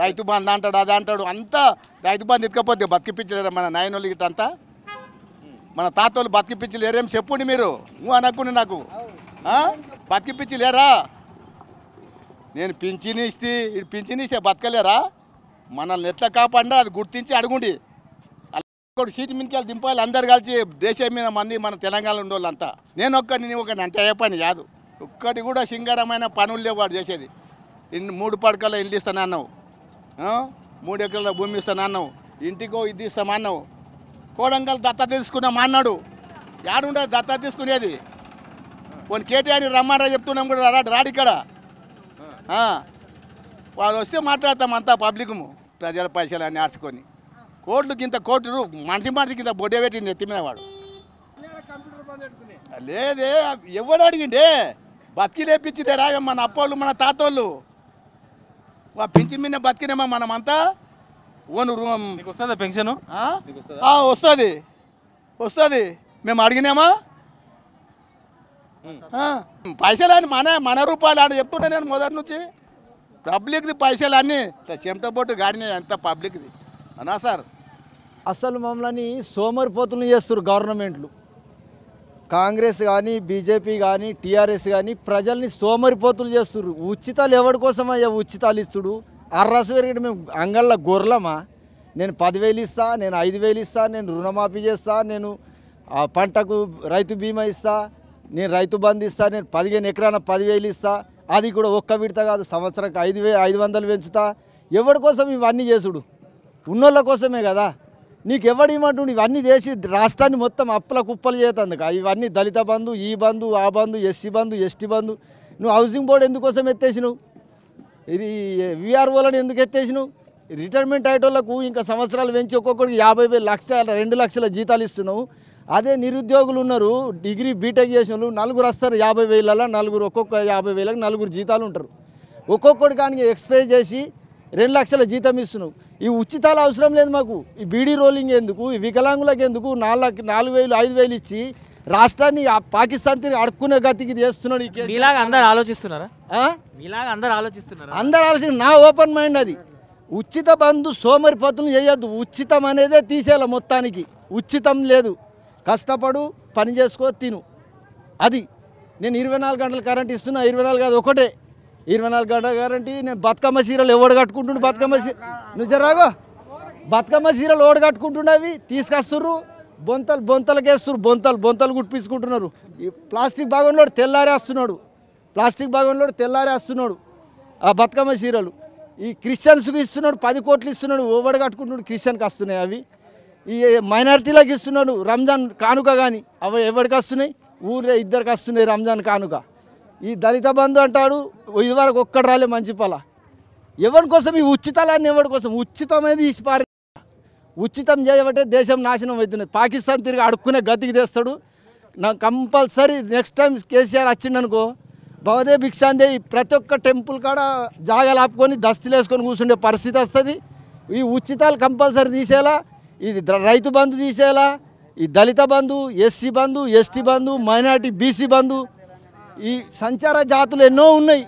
రైతు బంధు అంటాడు అది అంటాడు అంతా రైతు బంధు ఇకపోతే బతికిపించలేరా మన నాయనోళ్ళు ఇటంతా మన తాతోళ్ళు లేరేం చెప్పుండి మీరు నువ్వు అనకుండా నాకు బతికిపించలేరా నేను పింఛని ఇస్తే పింఛని ఇస్తే బతకలేరా మనల్ని ఎట్లా కాపాడినా అది గుర్తించి అడుగుండి ఒకటి సీటు మింటికి దింపాలి అందరు కలిసి దేశం మీద మంది మన తెలంగాణ ఉండోళ్ళంతా నేను ఒక్కడిని నేను ఒకటి అంటే ఏ పని కాదు ఒక్కటి కూడా సింగారమైన పనులు లేవు వాడు చేసేది మూడు పడకల్లో ఇల్లు అన్నావు మూడు ఎకరాల భూమి ఇస్తాను అన్నావు ఇంటికో ఇది ఇస్తామన్నావు కోడంగల్ దత్త తీసుకున్నాం అన్నాడు యాడుండదు దత్త తీసుకునేది కొన్ని కేటీఆర్ని రమ్మన్నా చెప్తున్నాం కూడా రాడు రాడు ఇక్కడ వాళ్ళు వస్తే మాట్లాడతాం అంతా పబ్లిక్ము ప్రజల పైసలు అని ఆర్చుకొని కోట్లు కింద కోట్లు మనిషి మనిషి కింద బొడ్డే పెట్టింది వాడు లేదే ఎవడు అడిగిండే బతికి లేపించితే రాగమ్మ మన అప్పోళ్ళు మన తాతోళ్ళు పెన్షన్ మీద బతికినామా మనమంతా ఓను రూమ్ వస్తుందా పెన్షన్ వస్తుంది వస్తుంది మేము అడిగినామా పైసలు అని మన మన రూపాయలు ఆడ చెప్తున్నా నేను మొదటి నుంచి పబ్లిక్ది పైసలు అన్ని చెమట బొట్టు గాడినాయి ఎంత పబ్లిక్ది అనా సార్ అసలు మమ్మల్ని సోమరిపోతులు చేస్తారు గవర్నమెంట్లు కాంగ్రెస్ కానీ బీజేపీ కానీ టీఆర్ఎస్ కానీ ప్రజల్ని సోమరిపోతులు చేస్తున్నారు ఉచితాలు ఎవరి కోసం అయ్యా ఉచితాలు ఇచ్చుడు అర్రసు పెరిగిన మేము అంగళ్ళ గొర్రెలమా నేను పదివేలు ఇస్తా నేను ఐదు వేలు ఇస్తా నేను రుణమాఫీ చేస్తా నేను ఆ పంటకు రైతు బీమా ఇస్తా నేను రైతు బంధు ఇస్తా నేను పదిహేను ఎకరాన పదివేలు ఇస్తా అది కూడా ఒక్క విడత కాదు సంవత్సరానికి ఐదు వే ఐదు వందలు పెంచుతా ఎవరి కోసం ఇవన్నీ చేసుడు ఉన్నోళ్ళ కోసమే కదా నీకు ఎవడేమంటుండు ఇవన్నీ చేసి రాష్ట్రాన్ని మొత్తం అప్పుల కుప్పలు కా ఇవన్నీ దళిత బంధు ఈ బంధు ఆ బంధు ఎస్సీ బంధు ఎస్టీ బంధు నువ్వు హౌసింగ్ బోర్డు ఎందుకోసం ఎత్తేసినావు ఇది విఆర్ఓలను ఎందుకు ఎత్తేసినావు రిటైర్మెంట్ అయ్యేటోళ్లకు ఇంకా సంవత్సరాలు పెంచి ఒక్కొక్కడికి యాభై వేలు లక్ష రెండు లక్షల జీతాలు ఇస్తున్నావు అదే నిరుద్యోగులు ఉన్నారు డిగ్రీ బీటెక్ చేసిన వాళ్ళు నలుగురు వస్తారు యాభై వేలలో నలుగురు ఒక్కొక్క యాభై వేలకు నలుగురు జీతాలు ఉంటారు ఒక్కొక్కటి కానీ ఎక్స్ప్లెయిన్ చేసి రెండు లక్షల జీతం ఇస్తున్నావు ఈ ఉచితాలు అవసరం లేదు మాకు ఈ బీడీ రోలింగ్ ఎందుకు ఈ వికలాంగులకు ఎందుకు నాలుగు నాలుగు వేలు ఐదు వేలు ఇచ్చి రాష్ట్రాన్ని పాకిస్తాన్ తిరిగి అడుక్కునే గతికి చేస్తున్నాడు ఇలాగ అందరు ఆలోచిస్తున్నారా ఇలాగ అందరు ఆలోచిస్తున్నారు అందరు ఆలోచన నా ఓపెన్ మైండ్ అది ఉచిత బంధు సోమరి పతులు చేయొద్దు ఉచితం అనేదే తీసేయాలి మొత్తానికి ఉచితం లేదు కష్టపడు పని చేసుకో తిను అది నేను ఇరవై నాలుగు గంటలు కరెంట్ ఇస్తున్నా ఇరవై నాలుగు కాదు ఒకటే ఇరవై నాలుగు గంటల గ్యారంటీ నేను బతుకమ్మ సీరలు ఎవడు కట్టుకుంటుండు బతుకమ్మ నువ్వు జరాగో బతుకమ్మ సీరలు ఎవడు కట్టుకుంటుండే అవి తీసుకొస్తుర్రు బొంతలు బొంతలకేస్తున్నారు బొంతలు బొంతలు కుట్టించుకుంటున్నారు ఈ ప్లాస్టిక్ భాగంలో తెల్లారేస్తున్నాడు ప్లాస్టిక్ భాగంలో తెల్లారేస్తున్నాడు ఆ బతుకమ్మ చీరలు ఈ క్రిస్టియన్స్కి ఇస్తున్నాడు పది కోట్లు ఇస్తున్నాడు ఓవడ కట్టుకుంటున్నాడు క్రిస్టియన్కి వస్తున్నాయి అవి ఈ మైనారిటీలకు ఇస్తున్నాడు రంజాన్ కానుక కానీ అవి ఎవరికి వస్తున్నాయి ఊరే ఇద్దరికి వస్తున్నాయి రంజాన్ కానుక ఈ దళిత బంధు అంటాడు ఇదివరకు ఒక్కడ రాలే మంచి పొల ఎవరి కోసం ఈ ఉచితాలన్నీ ఎవరి కోసం ఉచితమేది ఇసిపారి ఉచితం చేయబట్టే దేశం నాశనం అవుతున్నది పాకిస్తాన్ తిరిగి అడుక్కునే గతికి తెస్తాడు నాకు కంపల్సరీ నెక్స్ట్ టైం కేసీఆర్ వచ్చిండనుకో భవదే భిక్షాందే ప్రతి ఒక్క టెంపుల్ కాడ జాగాలు ఆపుకొని దస్తులు వేసుకొని కూర్చుండే పరిస్థితి వస్తుంది ఈ ఉచితాలు కంపల్సరీ తీసేలా ఇది రైతు బంధు తీసేలా ఈ Dalit Bandhu SC Bandhu ST Bandhu minority BC Bandhu ఈ సంచార జాతులు ఎన్నో ఉన్నాయి